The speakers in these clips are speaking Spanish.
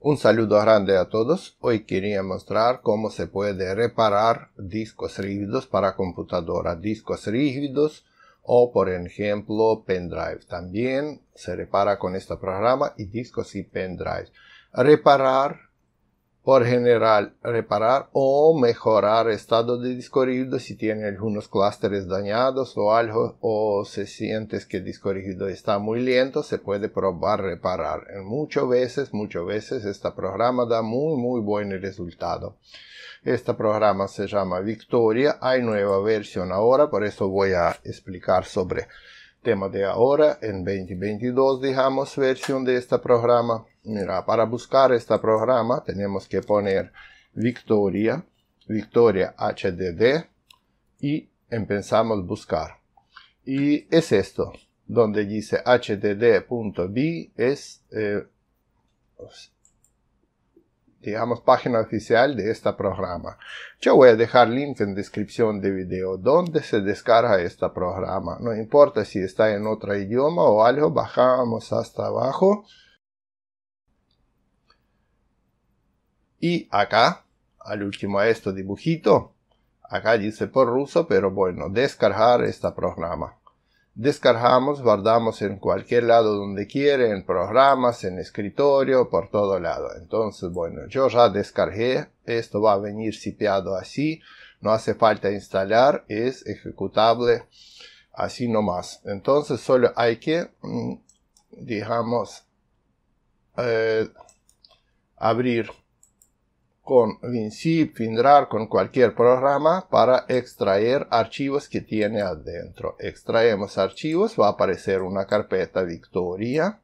Un saludo grande a todos. Hoy quería mostrar cómo se puede reparar discos rígidos para computadora. Discos rígidos o por ejemplo pendrive. También se repara con este programa y discos y pendrive. Reparar por general reparar o mejorar estado de discorrido si tiene algunos clústeres dañados o algo o se sientes que el discorrido está muy lento se puede probar reparar muchas veces muchas veces este programa da muy muy buen resultado este programa se llama Victoria hay nueva versión ahora por eso voy a explicar sobre tema de ahora en 2022 dejamos versión de este programa Mira, para buscar este programa tenemos que poner Victoria, Victoria HDD y empezamos a buscar. Y es esto, donde dice HDD.b es, eh, digamos, página oficial de este programa. Yo voy a dejar link en descripción de video donde se descarga este programa. No importa si está en otro idioma o algo, bajamos hasta abajo Y acá, al último a este dibujito, acá dice por ruso, pero bueno, descargar este programa. Descargamos, guardamos en cualquier lado donde quiere, en programas, en escritorio, por todo lado. Entonces, bueno, yo ya descargué, esto va a venir sipeado así, no hace falta instalar, es ejecutable así nomás. Entonces solo hay que, mm, digamos, eh, abrir con WinZip, FinDRAR, con cualquier programa para extraer archivos que tiene adentro. Extraemos archivos, va a aparecer una carpeta Victoria.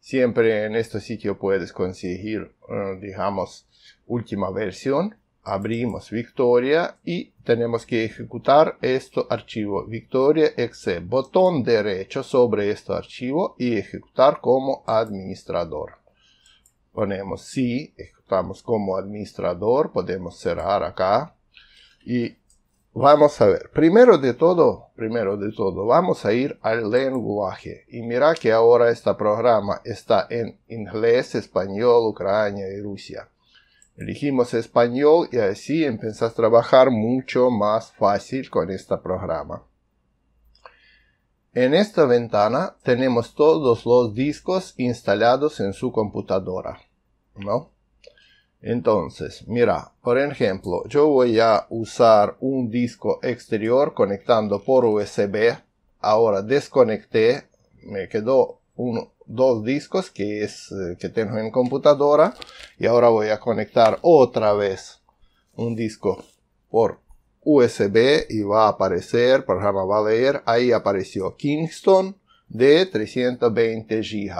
Siempre en este sitio puedes conseguir, eh, digamos, última versión. Abrimos Victoria y tenemos que ejecutar este archivo Victoria Botón derecho sobre este archivo y ejecutar como administrador. Ponemos sí, ejecutamos como administrador, podemos cerrar acá. Y vamos a ver, primero de todo, primero de todo, vamos a ir al lenguaje. Y mira que ahora este programa está en inglés, español, Ucrania y Rusia. Elegimos español y así empezás a trabajar mucho más fácil con este programa. En esta ventana tenemos todos los discos instalados en su computadora, ¿no? Entonces, mira, por ejemplo, yo voy a usar un disco exterior conectando por USB. Ahora desconecté, me quedó uno, dos discos que, es, eh, que tengo en computadora y ahora voy a conectar otra vez un disco por USB y va a aparecer, programa va a leer, ahí apareció Kingston de 320 GB.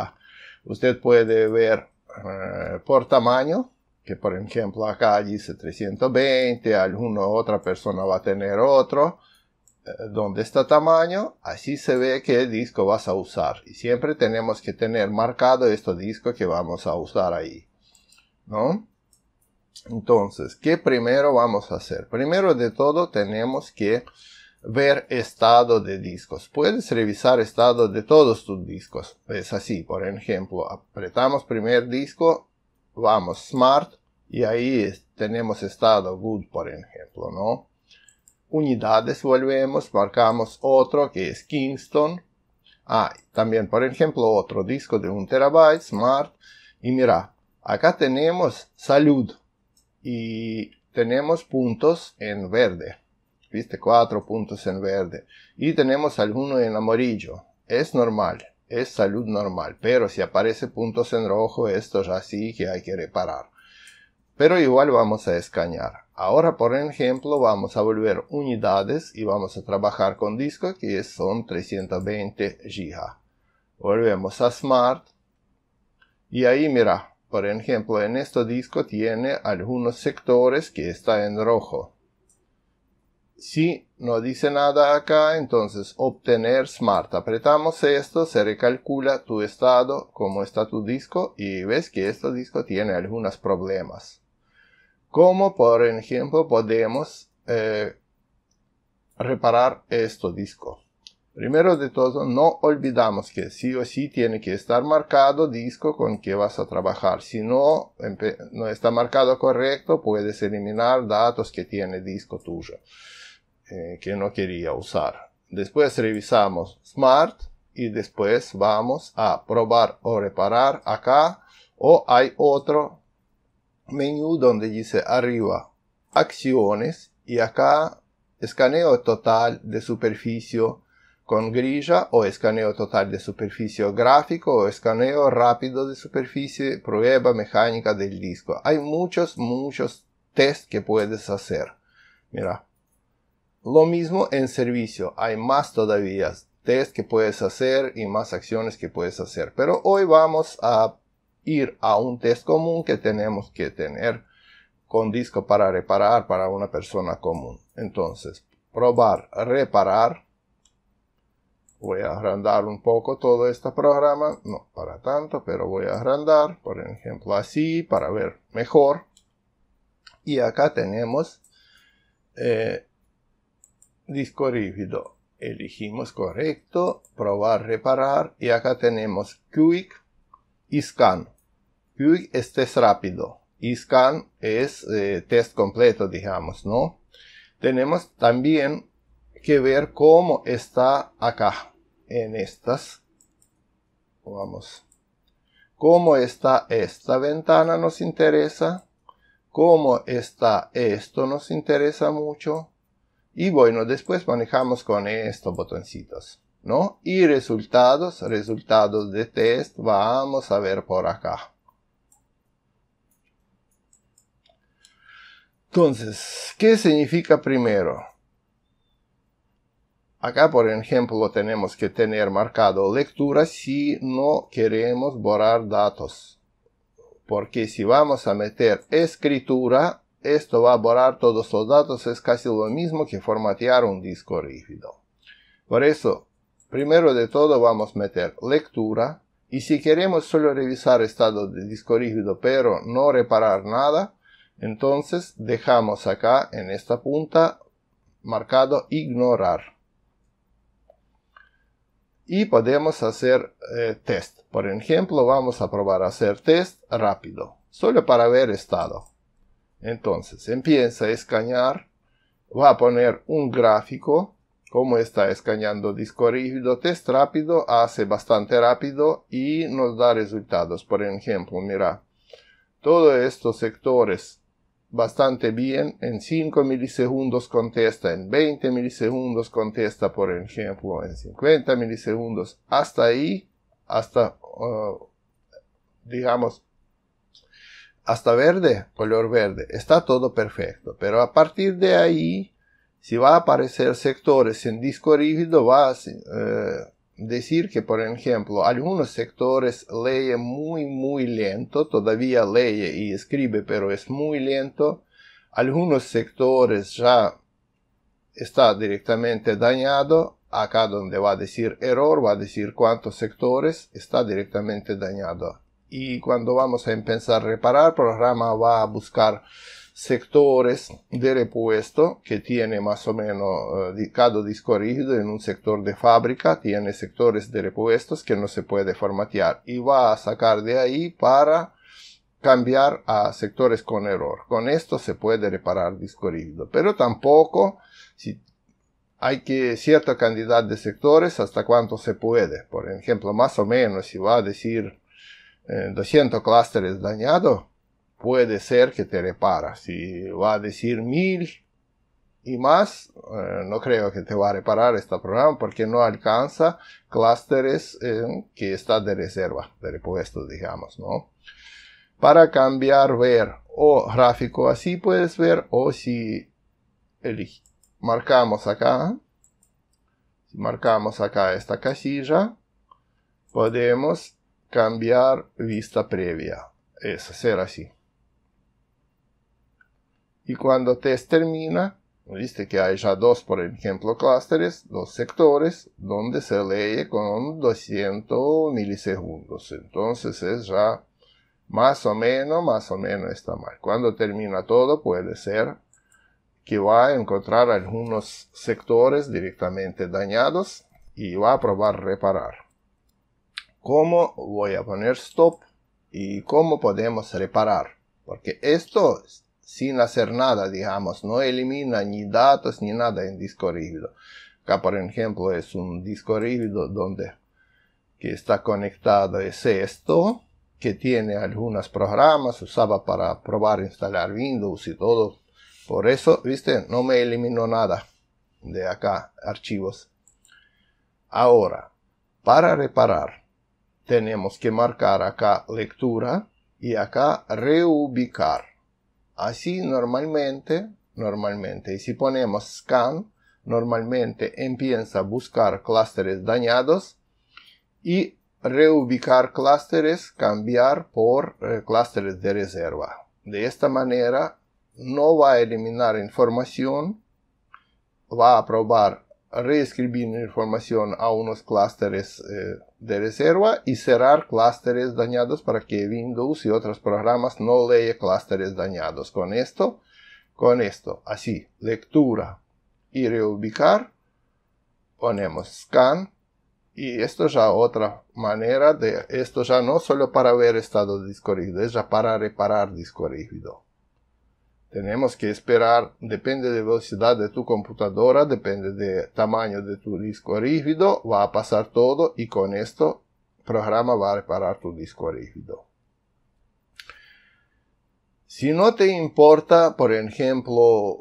Usted puede ver eh, por tamaño, que por ejemplo acá dice 320, alguna otra persona va a tener otro. Eh, donde está tamaño, así se ve qué disco vas a usar. Y siempre tenemos que tener marcado este disco que vamos a usar ahí. ¿No? Entonces, ¿qué primero vamos a hacer? Primero de todo tenemos que ver estado de discos. Puedes revisar estado de todos tus discos. Es así, por ejemplo, apretamos primer disco, vamos Smart y ahí tenemos estado Good, por ejemplo, ¿no? Unidades volvemos, marcamos otro que es Kingston. Ah, también, por ejemplo, otro disco de un terabyte, Smart. Y mira, acá tenemos Salud y tenemos puntos en verde. Viste, cuatro puntos en verde. Y tenemos alguno en amarillo. Es normal, es salud normal. Pero si aparece puntos en rojo, esto ya sí que hay que reparar. Pero igual vamos a escanear. Ahora, por ejemplo, vamos a volver unidades y vamos a trabajar con disco que son 320 GB. Volvemos a Smart. Y ahí, mira, por ejemplo, en este disco tiene algunos sectores que está en rojo. Si no dice nada acá, entonces obtener smart. Apretamos esto, se recalcula tu estado, cómo está tu disco y ves que este disco tiene algunos problemas. Como por ejemplo podemos eh, reparar este disco. Primero de todo, no olvidamos que sí o sí tiene que estar marcado disco con que vas a trabajar. Si no, no está marcado correcto, puedes eliminar datos que tiene disco tuyo eh, que no quería usar. Después revisamos Smart y después vamos a probar o reparar acá o hay otro menú donde dice arriba acciones y acá escaneo total de superficie con grilla o escaneo total de superficie gráfico o escaneo rápido de superficie, prueba mecánica del disco. Hay muchos, muchos test que puedes hacer. Mira. Lo mismo en servicio. Hay más todavía test que puedes hacer y más acciones que puedes hacer. Pero hoy vamos a ir a un test común que tenemos que tener con disco para reparar para una persona común. Entonces, probar, reparar voy a agrandar un poco todo este programa, no para tanto, pero voy a agrandar, por ejemplo, así para ver mejor. Y acá tenemos eh, disco rígido. Elegimos correcto, probar, reparar y acá tenemos Quick y Scan. Quick es test rápido y Scan es eh, test completo, digamos, ¿no? Tenemos también que ver cómo está acá en estas. Vamos. Cómo está esta ventana nos interesa. Cómo está esto nos interesa mucho. Y bueno, después manejamos con estos botoncitos, ¿no? Y resultados, resultados de test, vamos a ver por acá. Entonces, ¿qué significa primero? Acá, por ejemplo, tenemos que tener marcado lectura si no queremos borrar datos. Porque si vamos a meter escritura, esto va a borrar todos los datos. Es casi lo mismo que formatear un disco rígido. Por eso, primero de todo vamos a meter lectura. Y si queremos solo revisar estado de disco rígido, pero no reparar nada, entonces dejamos acá en esta punta marcado ignorar y podemos hacer eh, test. Por ejemplo, vamos a probar a hacer test rápido, solo para ver estado. Entonces, empieza a escanear, va a poner un gráfico, como está escaneando disco rígido, test rápido, hace bastante rápido y nos da resultados. Por ejemplo, mira, todos estos sectores bastante bien, en 5 milisegundos contesta, en 20 milisegundos contesta, por ejemplo, en 50 milisegundos, hasta ahí, hasta, uh, digamos, hasta verde, color verde, está todo perfecto, pero a partir de ahí, si va a aparecer sectores en disco rígido, va a, eh, decir que, por ejemplo, algunos sectores lee muy, muy lento, todavía lee y escribe, pero es muy lento. Algunos sectores ya está directamente dañado. Acá donde va a decir error, va a decir cuántos sectores está directamente dañado. Y cuando vamos a empezar a reparar, programa va a buscar sectores de repuesto que tiene más o menos eh, cada disco rígido en un sector de fábrica tiene sectores de repuestos que no se puede formatear y va a sacar de ahí para cambiar a sectores con error con esto se puede reparar disco rígido pero tampoco si hay que cierta cantidad de sectores hasta cuánto se puede por ejemplo más o menos si va a decir 200 eh, clústeres dañados puede ser que te repara. Si va a decir mil y más, eh, no creo que te va a reparar este programa porque no alcanza clústeres eh, que están de reserva, de repuesto, digamos, ¿no? Para cambiar, ver o gráfico así puedes ver o si marcamos acá, si marcamos acá esta casilla, podemos cambiar vista previa. Es hacer así. Y cuando test termina, viste que hay ya dos, por ejemplo, clústeres, dos sectores, donde se lee con 200 milisegundos. Entonces es ya más o menos, más o menos está mal. Cuando termina todo puede ser que va a encontrar algunos sectores directamente dañados y va a probar reparar. ¿Cómo voy a poner stop y cómo podemos reparar? Porque esto sin hacer nada, digamos, no elimina ni datos ni nada en disco rígido. Acá, por ejemplo, es un disco rígido donde que está conectado es esto, que tiene algunos programas, usaba para probar instalar Windows y todo. Por eso, viste, no me eliminó nada de acá, archivos. Ahora, para reparar, tenemos que marcar acá lectura y acá reubicar. Así normalmente, normalmente, y si ponemos scan, normalmente empieza a buscar clústeres dañados y reubicar clústeres, cambiar por eh, clústeres de reserva. De esta manera no va a eliminar información, va a probar reescribir información a unos clústeres eh, de reserva y cerrar clústeres dañados para que Windows y otros programas no lea clústeres dañados. Con esto, con esto, así, lectura y reubicar, ponemos scan y esto ya otra manera de, esto ya no solo para ver estado de disco rígido, es ya para reparar disco rígido. Tenemos que esperar, depende de velocidad de tu computadora, depende de tamaño de tu disco rígido, va a pasar todo y con esto programa va a reparar tu disco rígido. Si no te importa, por ejemplo,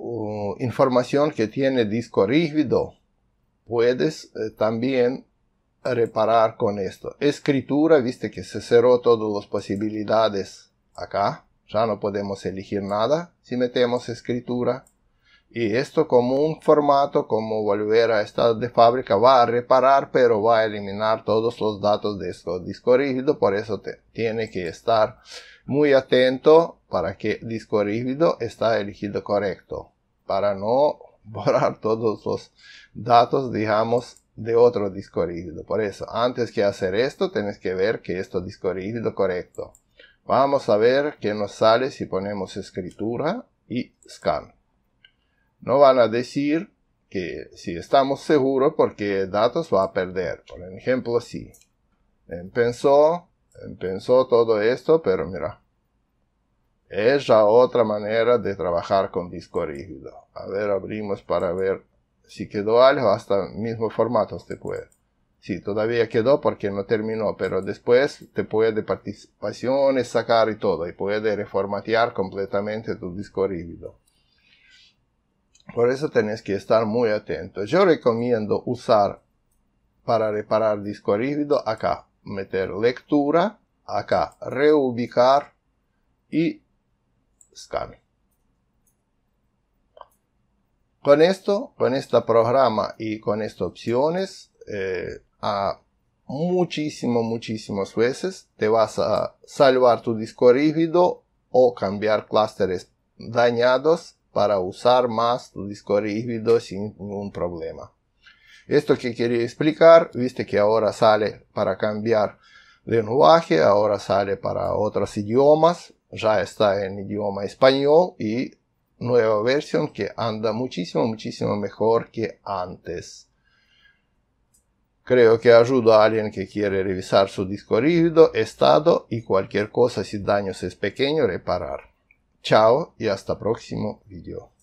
información que tiene disco rígido, puedes eh, también reparar con esto. Escritura, viste que se cerró todas las posibilidades acá. Ya no podemos elegir nada si metemos escritura. Y esto como un formato, como volver a estado de fábrica, va a reparar, pero va a eliminar todos los datos de este disco rígido. Por eso te, tiene que estar muy atento para que disco rígido está elegido correcto. Para no borrar todos los datos, digamos, de otro disco rígido. Por eso, antes que hacer esto, tienes que ver que esto disco rígido correcto. Vamos a ver qué nos sale si ponemos escritura y scan. No van a decir que si estamos seguros porque datos va a perder. Por ejemplo, sí. Empezó, empezó todo esto, pero mira. Es la otra manera de trabajar con disco rígido. A ver, abrimos para ver si quedó algo hasta el mismo formato se puede. Sí, todavía quedó porque no terminó, pero después te puede participaciones sacar y todo, y puede reformatear completamente tu disco rígido. Por eso tenés que estar muy atento. Yo recomiendo usar para reparar disco rígido acá, meter lectura, acá, reubicar y scan. Con esto, con este programa y con estas opciones, eh, a muchísimo, muchísimas veces. Te vas a salvar tu disco rígido o cambiar clústeres dañados para usar más tu disco rígido sin ningún problema. Esto que quería explicar, viste que ahora sale para cambiar de lenguaje, ahora sale para otros idiomas, ya está en idioma español y nueva versión que anda muchísimo, muchísimo mejor que antes. Creo que ayudo a alguien que quiere revisar su disco rígido, estado y cualquier cosa si daños es pequeño reparar. Chao y hasta próximo video.